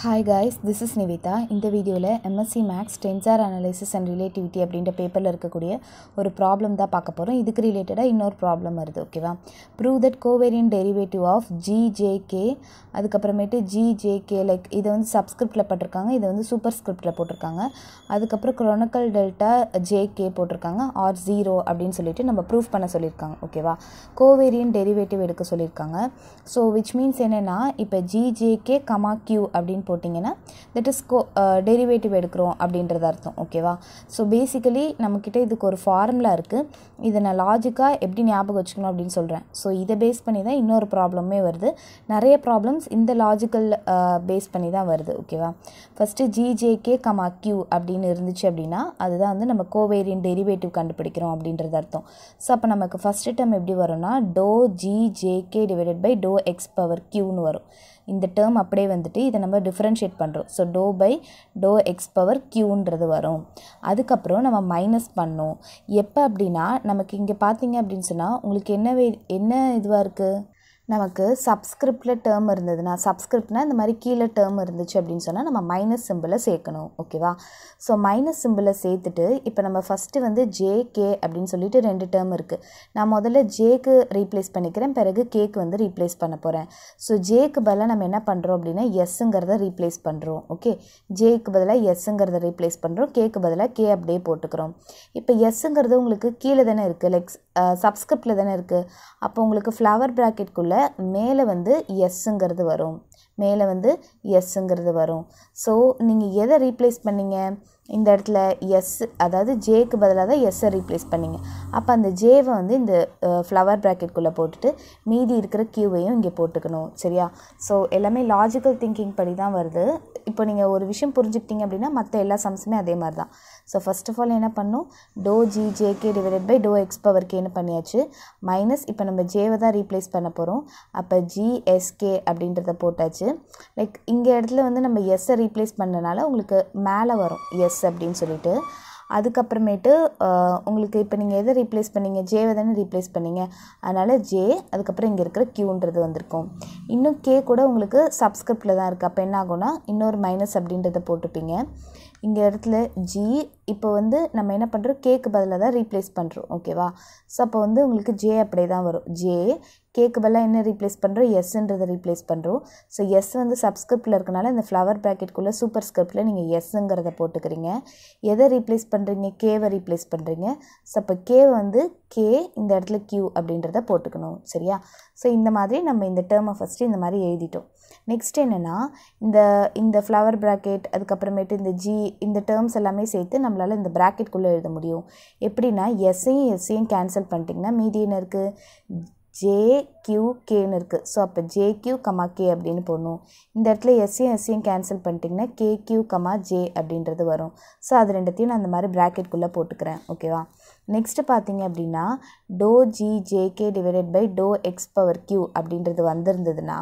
hi guys this is Nivitha இந்த வீடியோவில் MSc maths tensor analysis and relativity அப்படின்ற பேப்பரில் இருக்கக்கூடிய ஒரு ப்ராப்ளம் தான் பார்க்க போகிறோம் இதுக்கு ரிலேட்டடாக இன்னொரு ப்ராப்ளம் வருது ஓகேவா prove that covariant derivative of g j k அதுக்கப்புறமேட்டு ஜிஜேகே லைக் இதை வந்து சப்ஸ்கிரிப்டில் போட்டிருக்காங்க இதை வந்து சூப்பர் ஸ்கிரிப்டில் போட்டிருக்காங்க அதுக்கப்புறம் குரோனக்கல் டெல்டா ஜேகே போட்டிருக்காங்க ஆர் ஜீரோ அப்படின்னு சொல்லிட்டு நம்ம ப்ரூஃப் பண்ண சொல்லியிருக்காங்க ஓகேவா கோவேரியன் டெரிவேட்டிவ் எடுக்க சொல்லியிருக்காங்க ஸோ விச் மீன்ஸ் என்னென்னா இப்போ ஜிஜேகே கமா கியூ அப்படின்னு அப்படின்னு போட்டிங்கன்னா தட் இஸ் கோ டெரிவேட்டிவ் எடுக்கிறோம் அப்படின்றது அர்த்தம் ஓகேவா ஸோ பேசிக்கலி நம்மக்கிட்ட இதுக்கு ஒரு ஃபார்முலா இருக்குது இதை நான் லாஜிக்காக எப்படி ஞாபகம் வச்சுக்கணும் அப்படின்னு சொல்கிறேன் ஸோ இதை பேஸ் பண்ணி தான் இன்னொரு ப்ராப்ளமே வருது நிறைய ப்ராப்ளம்ஸ் இந்த லாஜிக்கல் பேஸ் uh, பண்ணி தான் வருது ஓகேவா ஃபஸ்ட்டு ஜிஜேகே கமா கியூ அப்படின்னு இருந்துச்சு அப்படின்னா அதுதான் வந்து நம்ம கோவேரியன் டெரிவேட்டிவ் கண்டுபிடிக்கிறோம் அப்படின்றது அர்த்தம் ஸோ அப்போ நமக்கு ஃபஸ்ட்டு டேம் எப்படி வரும்னா டோ ஜிஜேகே டிவைடட் பை டோ எக்ஸ் பவர் கியூன்னு வரும் இந்த டேர்ம் அப்படியே வந்துட்டு இதை நம்ம டிஃப்ரென்ஷியேட் பண்ணுறோம் ஸோ டோ பை டோ எக்ஸ் பவர் கியூன்றது வரும் அதுக்கப்புறம் நம்ம மைனஸ் பண்ணோம் எப்போ அப்படின்னா நமக்கு இங்கே பார்த்தீங்க அப்படின்னு சொன்னால் உங்களுக்கு என்ன என்ன இதுவாக இருக்குது நமக்கு சப்ஸ்கிரிப்டில் டேர்ம் இருந்ததுன்னா சப்ஸ்கிரிப்ட்னா இந்த மாதிரி கீழே டேர்ம் இருந்துச்சு அப்படின்னு சொன்னால் நம்ம மைனஸ் சிம்பிளை சேர்க்கணும் ஓகேவா ஸோ மைனஸ் சிம்பிளை சேர்த்துட்டு இப்போ நம்ம ஃபஸ்ட்டு வந்து ஜே கே அப்படின்னு சொல்லிட்டு ரெண்டு டேர்ம் இருக்குது நான் முதல்ல ஜேக்கு ரீப்ளேஸ் பண்ணிக்கிறேன் பிறகு கேக்கு வந்து ரீப்ளேஸ் பண்ண போகிறேன் ஸோ ஜேக்கு பதிலாக நம்ம என்ன பண்ணுறோம் அப்படின்னா எஸ்ஸுங்கிறத ரீப்ளேஸ் பண்ணுறோம் ஓகே ஜேக்கு பதிலாக எஸ்ஸுங்கிறத ரீப்ளேஸ் பண்ணுறோம் கேக்கு பதிலாக கே அப்படியே போட்டுக்கிறோம் இப்போ எஸ்ஸுங்கிறது உங்களுக்கு கீழே தானே இருக்குது லைக் சப்ஸ்கிரிப்டில் தானே இருக்குது அப்போ உங்களுக்கு ஃப்ளவர் ப்ராக்கெட்டுக்குள்ளே மேலே வந்து எஸ்ஸுங்கிறது வரும் மேலே வந்து எஸ்ஸுங்கிறது வரும் ஸோ நீங்கள் எதை ரீப்ளேஸ் பண்ணீங்க இந்த இடத்துல எஸ் அதாவது ஜேக்கு பதிலாக தான் எஸ்ஸை ரீப்ளேஸ் பண்ணிங்க அப்போ அந்த ஜேவை வந்து இந்த ஃப்ளவர் ப்ராக்கெட்குள்ளே போட்டுட்டு மீதி இருக்கிற கியூவையும் இங்கே போட்டுக்கணும் சரியா ஸோ எல்லாமே லாஜிக்கல் திங்கிங் படி தான் வருது இப்போ நீங்கள் ஒரு விஷயம் புரிஞ்சுக்கிட்டீங்க அப்படின்னா மற்ற எல்லா சம்ஸுமே அதே மாதிரி தான் ஸோ ஃபஸ்ட் ஆஃப் ஆல் என்ன பண்ணும் டோ ஜி ஜேகே டிவைடட் பை டோ எக்ஸ் பவர் கேன்னு பண்ணியாச்சு மைனஸ் இப்போ நம்ம ஜேவை தான் ரீப்ளேஸ் பண்ண போகிறோம் அப்போ ஜிஎஸ்கே அப்படின்றத போட்டாச்சு லைக் இங்கே இடத்துல வந்து நம்ம எஸ்ஸை ரீப்ளேஸ் பண்ணனால உங்களுக்கு மேலே வரும் எஸ் அப்படின்னு சொல்லிட்டு அதுக்கப்புறமேட்டு உங்களுக்கு இப்போ நீங்கள் எதை ரீப்ளேஸ் பண்ணீங்க ஜேவை தானே ரீப்ளேஸ் பண்ணீங்க அதனால் ஜே அதுக்கப்புறம் இங்கே இருக்கிற கியூன்றது வந்திருக்கும் இன்னும் கே கூட உங்களுக்கு சப்ஸ்கிரிப்டில் தான் இருக்குது அப்போ என்ன ஆகும்னா இன்னொரு மைனஸ் அப்படின்றத போட்டுப்பீங்க இந்த இடத்துல ஜி இப்போ வந்து நம்ம என்ன பண்ணுறோம் கேக்கு பதிலாக தான் ரீப்ளேஸ் பண்ணுறோம் ஓகேவா ஸோ அப்போ வந்து உங்களுக்கு ஜே அப்படியே தான் வரும் ஜே கேக்கு பதிலாக என்ன ரீப்ளேஸ் பண்ணுறோம் எஸ்ன்றதை ரீப்ளேஸ் பண்ணுறோம் ஸோ எஸ் வந்து சப்ஸ்கிரிப்டில் இருக்கனால இந்த ஃப்ளவர் ப்ராக்கெட்குள்ளே சூப்பர் ஸ்கிரிப்டில் நீங்கள் எஸ்ஸுங்கிறத போட்டுக்கிறீங்க எதை ரீப்ளேஸ் பண்ணுறீங்க கேவை ரீப்ளேஸ் பண்ணுறீங்க ஸோ அப்போ கே வந்து கே இந்த இடத்துல கியூ அப்படின்றத போட்டுக்கணும் சரியா ஸோ இந்த மாதிரி நம்ம இந்த டேர்மை ஃபஸ்ட்டு இந்த மாதிரி எழுதிட்டோம் நெக்ஸ்ட் என்னென்னா இந்த இந்த ஃப்ளவர் ப்ராக்கெட் அதுக்கப்புறமேட்டு இந்த ஜி இந்த டேர்ம்ஸ் எல்லாமே சேர்த்து நம்மளால் இந்த ப்ராக்கெட்குள்ளே எழுத முடியும் எப்படின்னா எஸ்ஐயும் எஸ்ஐயும் கேன்சல் பண்ணிட்டிங்கன்னா மீதி என்ன இருக்குது ஜே கியூ கேன்னு இருக்குது ஸோ அப்போ ஜே கியூ கமா கே அப்படின்னு போடணும் இந்த இடத்துல எஸ்சியும் எஸ்சியும் கேன்சல் பண்ணிட்டிங்கன்னா கே கியூ கமா ஜே அப்படின்றது வரும் ஸோ அது ரெண்டுத்தையும் நான் அந்த மாதிரி ப்ராக்கெட்குள்ளே போட்டுக்கிறேன் ஓகேவா நெக்ஸ்ட்டு பார்த்தீங்க அப்படின்னா டோ ஜி ஜேகே டிவைடட் பை டோ எக்ஸ் பவர் கியூ அப்படின்றது வந்திருந்ததுன்னா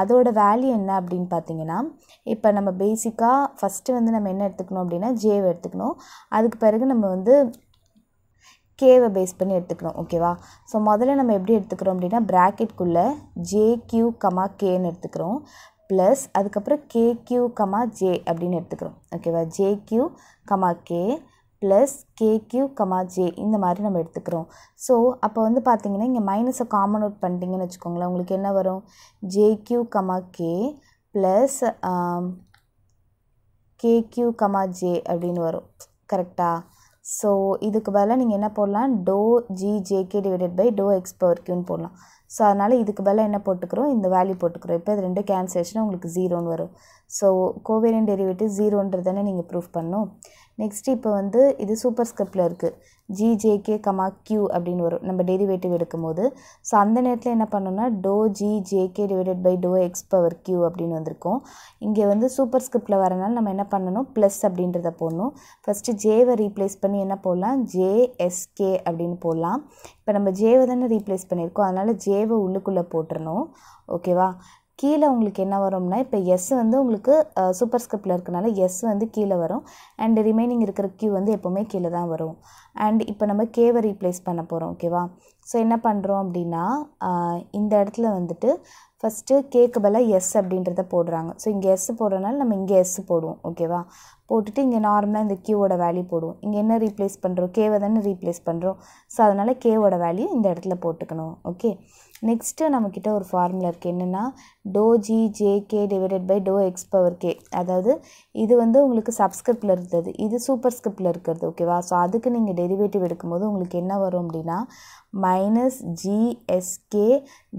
அதோட வேல்யூ என்ன அப்படின்னு பார்த்தீங்கன்னா இப்போ நம்ம பேசிக்காக ஃபஸ்ட்டு வந்து நம்ம என்ன எடுத்துக்கணும் அப்படின்னா ஜேவை எடுத்துக்கணும் அதுக்கு பிறகு நம்ம வந்து கேவை பேஸ் பண்ணி எடுத்துக்கணும் ஓகேவா ஸோ முதல்ல நம்ம எப்படி எடுத்துக்கிறோம் அப்படின்னா ப்ராக்கெட்குள்ளே ஜே கியூ கமா கேன்னு எடுத்துக்கிறோம் ப்ளஸ் அதுக்கப்புறம் கே கியூ கமா ஜே அப்படின்னு எடுத்துக்கிறோம் ஓகேவா j q comma k plus kq, j இந்த மாதிரி நம்ம எடுத்துக்கிறோம் ஸோ அப்போ வந்து பார்த்திங்கன்னா இங்கே மைனஸை காமன் அவுட் பண்ணிட்டீங்கன்னு வச்சுக்கோங்களேன் உங்களுக்கு என்ன வரும் jq, k comma k plus k அப்படின்னு வரும் கரெக்டாக ஸோ இதுக்கு பதிலாக நீங்கள் என்ன போடலாம் டோ g jk divided பை டோ x power q போடலாம் ஸோ அதனால் இதுக்கு பதிலாக என்ன போட்டுக்கிறோம் இந்த வேல்யூ போட்டுக்கிறோம் இப்போ இது ரெண்டு உங்களுக்கு ஜீரோன்னு வரும் ஸோ கோவேரியன் டெரிவேட்டிவ் ஜீரோன்றது நீங்கள் ப்ரூஃப் பண்ணும் நெக்ஸ்ட் இப்போ வந்து இது சூப்பர் ஸ்கிரிப்டில் இருக்குது ஜிஜேகே கமா கியூ அப்படின்னு வரும் நம்ம டெரிவேட்டிவ் எடுக்கும்போது ஸோ அந்த நேரத்தில் என்ன பண்ணணும்னா டோ ஜி ஜேகே டிவைடட் பை டோ எக்ஸ் பவர் கியூ அப்படின்னு வந்திருக்கோம் இங்கே வந்து சூப்பர் ஸ்கிரிப்டில் வரனால நம்ம என்ன பண்ணணும் ப்ளஸ் அப்படின்றத போடணும் ஃபஸ்ட்டு ஜேவை ரீப்ளேஸ் பண்ணி என்ன போடலாம் ஜேஎஸ்கே அப்படின்னு போடலாம் இப்போ நம்ம ஜேவை தானே ரீப்ளேஸ் பண்ணியிருக்கோம் அதனால் ஜேவை உள்ளுக்குள்ளே போட்டுடணும் ஓகேவா கீழே உங்களுக்கு என்ன வரும்னா இப்போ எஸ் வந்து உங்களுக்கு சூப்பர் ஸ்கிரிப்டில் இருக்கனால எஸ் வந்து கீழே வரும் அண்ட் ரிமைனிங் இருக்கிற கியூ வந்து எப்போவுமே கீழே தான் வரும் அண்ட் இப்போ நம்ம கேவை ரீப்ளேஸ் பண்ண போகிறோம் ஓகேவா ஸோ என்ன பண்ணுறோம் அப்படின்னா இந்த இடத்துல வந்துட்டு ஃபஸ்ட்டு கேக்கு பதிலாக எஸ் அப்படின்றத போடுறாங்க ஸோ இங்கே எஸ் போடுறதுனால நம்ம இங்கே எஸ் போடுவோம் ஓகேவா போட்டுட்டு இங்கே நார்மலாக இந்த கியூவோட வேல்யூ போடுவோம் இங்கே என்ன ரீப்ளேஸ் பண்ணுறோம் கேவை தானே ரீப்ளேஸ் பண்ணுறோம் ஸோ அதனால் கேவோட வேல்யூ இந்த இடத்துல போட்டுக்கணும் ஓகே நெக்ஸ்ட்டு நம்மக்கிட்ட ஒரு ஃபார்முலா இருக்குது என்னென்னா டோ g j k divided by டோ எக்ஸ் பவர் கே அதாவது இது வந்து உங்களுக்கு சப்ஸ்கிரிப்டில் இருக்கிறது இது சூப்பர் ஸ்கிரிப்டில் இருக்கிறது ஓகேவா ஸோ அதுக்கு நீங்கள் டெரிவேட்டிவ் எடுக்கும்போது உங்களுக்கு என்ன வரும் அப்படின்னா மைனஸ் ஜிஎஸ்கே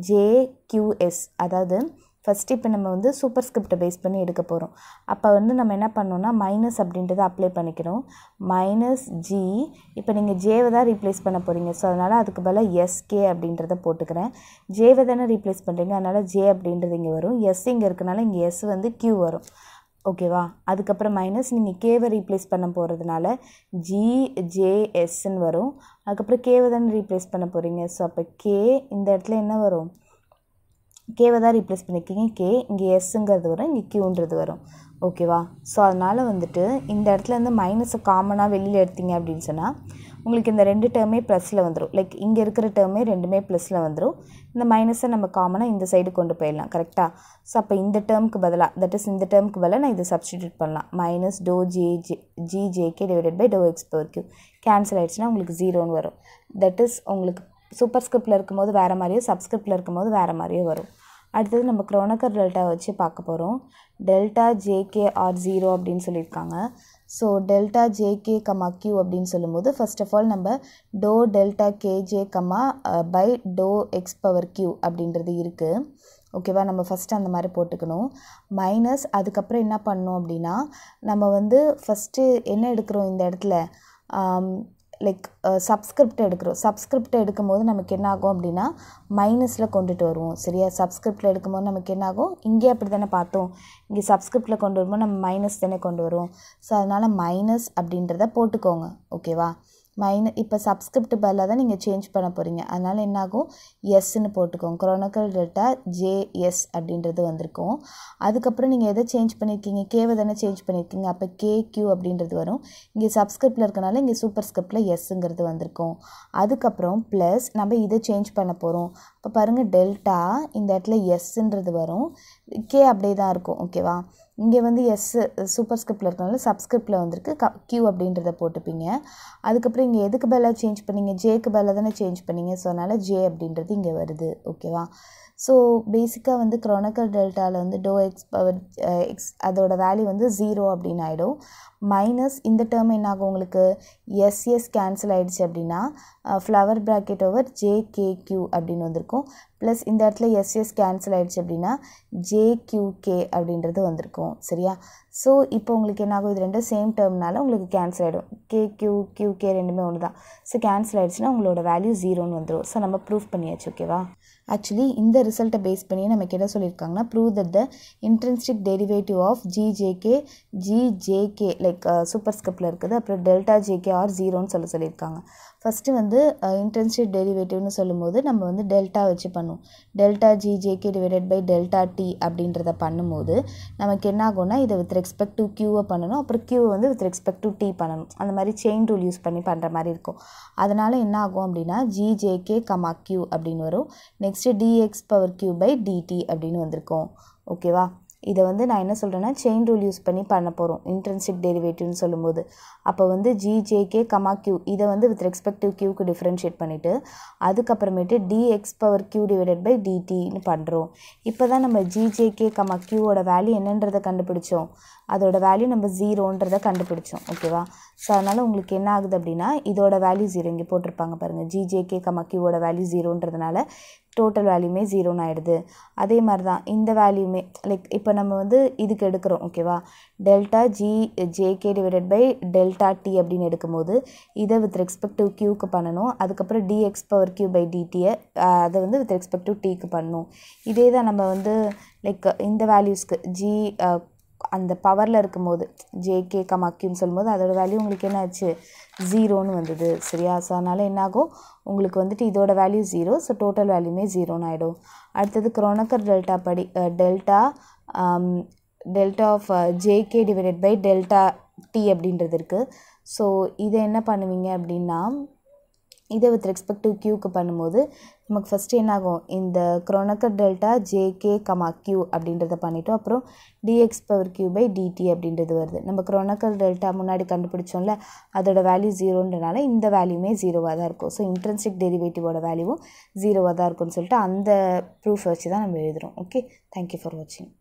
ஜே கியூஎஸ் அதாவது ஃபஸ்ட் இப்போ நம்ம வந்து சூப்பர் ஸ்கிரிப்டை பேஸ் பண்ணி எடுக்க போகிறோம் அப்போ வந்து நம்ம என்ன பண்ணோன்னா மைனஸ் அப்படின்றத அப்ளை பண்ணிக்கிறோம் மைனஸ் ஜி இப்போ நீங்கள் ஜேவை தான் ரீப்ளேஸ் பண்ண போகிறீங்க ஸோ அதனால் அதுக்கு பதிலாக எஸ்கே அப்படின்றத போட்டுக்கிறேன் ஜேவை தானே ரீப்ளேஸ் பண்ணுறீங்க அதனால் ஜே அப்படின்றது இங்கே வரும் எஸ் இங்கே இருக்கனால இங்கே எஸ் வந்து கியூ வரும் ஓகேவா அதுக்கப்புறம் மைனஸ் நீங்கள் கேவை ரீப்ளேஸ் பண்ண போகிறதுனால ஜி ஜேஎஸ்ன்னு வரும் அதுக்கப்புறம் கேவை தானே ரீப்ளேஸ் பண்ண போகிறீங்க ஸோ அப்போ கே இந்த இடத்துல என்ன வரும் கேவை தான் ரீப்ளேஸ் பண்ணிக்கிங்க கே இங்கே எஸ்ஸுங்கிறது வரும் இங்கே கியூன்றது வரும் ஓகேவா ஸோ அதனால் வந்துட்டு இந்த இடத்துலேருந்து மைனஸை காமனாக வெளியில் எடுத்தீங்க அப்படின்னு சொன்னால் உங்களுக்கு இந்த ரெண்டு டேர்மே ப்ளஸில் வந்துடும் லைக் இங்கே இருக்கிற டேர்மே ரெண்டுமே ப்ளஸில் வந்துடும் இந்த மைனஸை நம்ம காமனாக இந்த சைடு கொண்டு போயிடலாம் கரெக்டாக ஸோ அப்போ இந்த டேர்முக்கு பதிலாக தட் இஸ் இந்த டேர்முக்கு பதிலாக நான் இதை சப்ஸ்டியூட் பண்ணலாம் மைனஸ் டோ j j g divided by டோ எக்ஸ் பவர் கியூ கேன்சல் ஆகிடுச்சுன்னா உங்களுக்கு ஜீரோன்னு வரும் தட் இஸ் உங்களுக்கு சூப்பர் ஸ்கிரிப்டில் இருக்கும்போது வேறு மாதிரியும் சப்ஸ்கிரிப்டில் இருக்கும்போது வேறு மாதிரியும் வரும் அடுத்தது நம்ம குரோனக்கர் டெல்டா வச்சு பார்க்க போகிறோம் டெல்டா ஜேகே ஆர் ஜீரோ அப்படின்னு சொல்லியிருக்காங்க so delta JK comma q அப்படின்னு சொல்லும்போது ஃபர்ஸ்ட் ஆஃப் ஆல் நம்ம டோ டெல்டா கேஜே கமா பை டோ எக்ஸ் பவர் கியூ அப்படின்றது இருக்குது ஓகேவா நம்ம ஃபஸ்ட்டு அந்த மாதிரி போட்டுக்கணும் மைனஸ் அதுக்கப்புறம் என்ன பண்ணணும் அப்படின்னா நம்ம வந்து ஃபஸ்ட்டு என்ன எடுக்கிறோம் இந்த இடத்துல லைக் சப்ஸ்கிரிப்ட் uh, எடுக்கிறோம் சப்ஸ்கிரிப்ட் எடுக்கும்போது நமக்கு என்ன ஆகும் அப்படின்னா மைனஸில் கொண்டுட்டு வருவோம் சரியா சப்ஸ்கிரிப்டில் எடுக்கும்போது நமக்கு என்ன ஆகும் இங்கே அப்படி தானே பார்த்தோம் இங்கே சப்ஸ்கிரிப்டில் கொண்டு வரும்போது நம்ம மைனஸ் தானே கொண்டு வருவோம் ஸோ அதனால் மைனஸ் அப்படின்றத போட்டுக்கோங்க ஓகேவா மைன இப்போ சப்ஸ்கிரிப்ட் பதிலாக தான் நீங்கள் சேஞ்ச் பண்ண போகிறீங்க அதனால் என்னாகும் எஸ்ன்னு போட்டுக்கோங்க க்ரொனக்கல் டேட்டா ஜேஎஸ் அப்படின்றது வந்திருக்கும் அதுக்கப்புறம் நீங்கள் எதை சேஞ்ச் பண்ணியிருக்கீங்க கேவை தானே சேஞ்ச் பண்ணியிருக்கீங்க அப்போ கே கியூ அப்படின்றது வரும் இங்கே சப்ஸ்கிரிப்டில் இருக்கனால இங்கே சூப்பர் ஸ்கிரிப்டில் எஸ்ஸுங்கிறது வந்திருக்கும் அதுக்கப்புறம் ப்ளஸ் நம்ம இதை சேஞ்ச் பண்ண போகிறோம் இப்போ பாருங்கள் டெல்டா இந்த இடத்துல எஸ்ஸுன்றது வரும் கே அப்படியே தான் இருக்கும் ஓகேவா இங்கே வந்து எஸ் சூப்பர் ஸ்கிரிப்டில் இருக்கனால சப்ஸ்கிரிப்டில் வந்துருக்கு க கியூ அப்படின்றத போட்டுப்பீங்க அதுக்கப்புறம் இங்கே எதுக்கு பதிலாக சேஞ்ச் பண்ணீங்க ஜேக்கு பதிலாக தானே சேஞ்ச் பண்ணீங்க ஸோ அதனால் ஜே அப்படின்றது இங்கே வருது ஓகேவா ஸோ பேசிக்காக வந்து க்ரொனக்கர் டெல்டாவில் வந்து டோ எக்ஸ் பவர் எக்ஸ் அதோட வேல்யூ வந்து ஜீரோ அப்படின்னு ஆகிடும் மைனஸ் இந்த டேர்ம் என்ன ஆகும் உங்களுக்கு எஸ்எஸ் கேன்சல் ஆகிடுச்சு அப்படின்னா flower bracket over j k அப்படின்னு வந்திருக்கும் ப்ளஸ் இந்த இடத்துல எஸ்எஸ் கேன்சல் ஆகிடுச்சு அப்படின்னா ஜே க்யூ கே அப்படின்றது வந்திருக்கும் சரியா ஸோ இப்போ உங்களுக்கு என்ன ஆகும் இது ரெண்டும் சேம் டேர்ம்னால உங்களுக்கு கேன்சல் ஆகிடும் கே கியூ கியூ கே ரெண்டுமே ஒன்று தான் ஸோ கேன்சல் ஆகிடுச்சுன்னா உங்களோட வேல்யூ ஜீரோன்னு வந்துடும் ஸோ நம்ம ப்ரூஃப் பண்ணியாச்சு ஓகேவா ஆக்சுவலி இந்த ரிசல்ட்டை பேஸ் பண்ணி நமக்கு என்ன சொல்லியிருக்காங்கன்னா prove that the intrinsic derivative of g j k g j k like சூப்பர் ஸ்கிரிப்டில் இருக்குது அப்புறம் டெல்டா ஜேகே ஆர் ஜீரோன்னு சொல்ல சொல்லியிருக்காங்க ஃபஸ்ட்டு வந்து இன்ட்ரென்ஸ்டிக் uh, டெரிவேட்டிவ்னு சொல்லும்போது நம்ம வந்து டெல்டா வச்சு பண்ணுவோம் delta g j k divided by delta t அப்படின்றத பண்ணும்போது நமக்கு என்ன ஆகும்னா இதை வித் ரெஸ்பெக்ட் டு கியூவை பண்ணணும் அப்புறம் கியூவை வந்து வித் ரெஸ்பெக்ட் டு டி பண்ணணும் அந்த மாதிரி செயின் ரூல் யூஸ் பண்ணி பண்ணுற மாதிரி இருக்கும் அதனால் என்ன ஆகும் அப்படின்னா ஜிஜேகே கமா க்யூ அப்படின்னு வரும் next next dx power Q by dt அப்படின்னு வந்திருக்கோம் ஓகேவா இதை வந்து நான் என்ன சொல்கிறேன்னா செயின் ரூல் யூஸ் பண்ணி பண்ண போகிறோம் இன்டர்ன்ஷிப் டெரிவேட்டிவ்னு சொல்லும்போது அப்போ வந்து ஜிஜேகே கமா கியூ இதை வந்து வித் ரெஸ்பெக்டிவ் கியூக்கு டிஃப்ரென்ஷியேட் பண்ணிவிட்டு அதுக்கப்புறமேட்டு dx power q divided by டிடின்னு பண்ணுறோம் இப்போ தான் நம்ம ஜிஜேகே கமா கியூவோட வேல்யூ என்னன்றதை கண்டுபிடிச்சோம் அதோட வேல்யூ நம்ம ஜீரோன்றதை கண்டுபிடிச்சோம் ஓகேவா ஸோ அதனால் உங்களுக்கு என்ன ஆகுது அப்படின்னா இதோட வேல்யூ ஜீரோ இங்கே போட்டிருப்பாங்க பாருங்கள் ஜிஜேகே கமா கியூவோட வேல்யூ ஜீரோன்றதுனால டோட்டல் வேல்யூமே ஜீரோன்னு ஆகிடுது அதே மாதிரி தான் இந்த வேல்யூமே லைக் இப்போ நம்ம வந்து இதுக்கு எடுக்கிறோம் ஓகேவா delta g JK divided by delta T அப்படின்னு எடுக்கும்போது இதை வித் ரெஸ்பெக்ட் டு கியூக்கு பண்ணணும் அதுக்கப்புறம் டிஎக்ஸ் பவர் க்யூ பை டிடியை அதை வந்து வித் ரெஸ்பெக்ட் டு டீக்கு பண்ணணும் இதே தான் நம்ம வந்து லைக் இந்த வேல்யூஸ்க்கு ஜி அந்த பவரில் இருக்கும்போது ஜேகே கமாக்கின்னு சொல்லும்போது அதோடய வேல்யூ உங்களுக்கு என்ன ஆச்சு ஜீரோன்னு வந்தது சரியா ஸோ அதனால் என்னாகும் உங்களுக்கு வந்துட்டு இதோட வேல்யூ ஜீரோ ஸோ டோட்டல் வேல்யூமே ஜீரோன்னு ஆகிடும் அடுத்தது குரோனக்கர் டெல்டா படி delta delta of JK divided by delta T அப்படின்றது இருக்குது ஸோ இதை என்ன பண்ணுவீங்க அப்படின்னா இதை வித் ரெஸ்பெக்டிவ் க்யூக்கு பண்ணும்போது நமக்கு ஃபஸ்ட்டு என்னாகும் இந்த Kronecker delta JK comma Q அப்படின்றத பண்ணிவிட்டோம் அப்புறம் DX power Q by DT அப்படின்றது வருது நம்ம க்ரொனக்கர் டெல்டா முன்னாடி கண்டுபிடிச்சோம்ல அதோட வேல்யூ ஜீரோன்றனால இந்த வேல்யூமே ஜீரோவாக தான் இருக்கும் ஸோ இன்ட்ரென்சிக் டெரிவேட்டிவோட வேல்யூவும் ஜீரோவாக தான் இருக்கும்னு சொல்லிட்டு அந்த ப்ரூஃப் வச்சு தான் நம்ம எழுதுகிறோம் ஓகே தேங்க்யூ ஃபார் வாட்சிங்